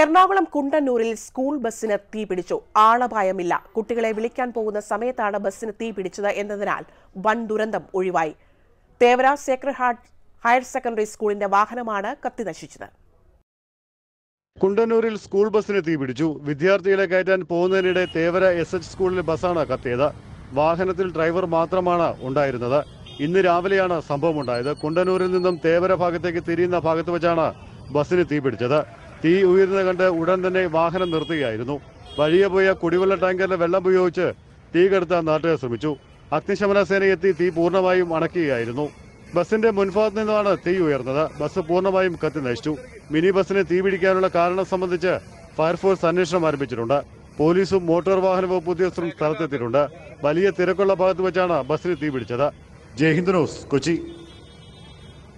Ernakulam കുണ്ടന്നൂരിൽ school ബസ്സിന് തീ പിടിച്ചു ആളപായമില്ല കുട്ടികളെ വിളിക്കാൻ പോകുന്ന സമയത്താണ് ബസ്സിന് തീ പിടിച്ചത് എന്നതിനാൽ വൻ ദുരന്തം ഒഴിവായി Thevara Sacred Heart Higher Secondary സ്കൂളിന്റെ വാഹനമാണ് കത്തി നശിച്ചത് കുണ്ടന്നൂരിൽ സ്കൂൾ ബസ്സിന് തീ പിടിച്ചു വിദ്യാർത്ഥികളെ കയറ്റാൻ പോകുന്നതിനിടെ തേവര എസ് എച്ച് സ്കൂളിലെ ബസ്സാണ് കത്തിയത് വാഹനത്തിൽ ഡ്രൈവർ മാത്രമാണ് ഉണ്ടായിരുന്നത് ഇന്ന് രാവിലെയാണ് സംഭവം ഉണ്ടായത് കുണ്ടന്നൂരിൽ നിന്നും തേവര ഭാഗത്തേക്ക് തിരിയുന്ന ഭാഗത്ത് വെച്ചാണ് ബസ്സിന് തീപിടിച്ചത് തീ ഉയരുന്നത് കണ്ട് ഉടൻ തന്നെ വാഹനം നിർത്തുകയായിരുന്നു വഴിയെ പോയ കുടിവെള്ള ടാങ്കറിലെ വെള്ളം ഉപയോഗിച്ച് തീ കെടുത്താൻ നാട്ടുകാർ ശ്രമിച്ചു അഗ്നിശമന സേന എത്തി തീ പൂർണ്ണമായും അണക്കുകയായിരുന്നു ബസിന്റെ മുൻഭാഗത്ത് നിന്നാണ് തീ ഉയർന്നത് ബസ് പൂർണ്ണമായും കത്തി നശിച്ചു മിനി ബസിന് തീ പിടിക്കാനുള്ള കാരണം സംബന്ധിച്ച് ഫയർഫോഴ്സ് അന്വേഷണം ആരംഭിച്ചിട്ടുണ്ട് പോലീസും മോട്ടോർ വാഹന വകുപ്പ് ഉദ്യോഗസ്ഥരും സ്ഥലത്തെത്തിയിട്ടുണ്ട് വലിയ തിരക്കുള്ള ഭാഗത്ത് വെച്ചാണ് ബസ്സിന് തീ പിടിച്ചത് ജയ്ഹിന്ദ് ന്യൂസ് കൊച്ചി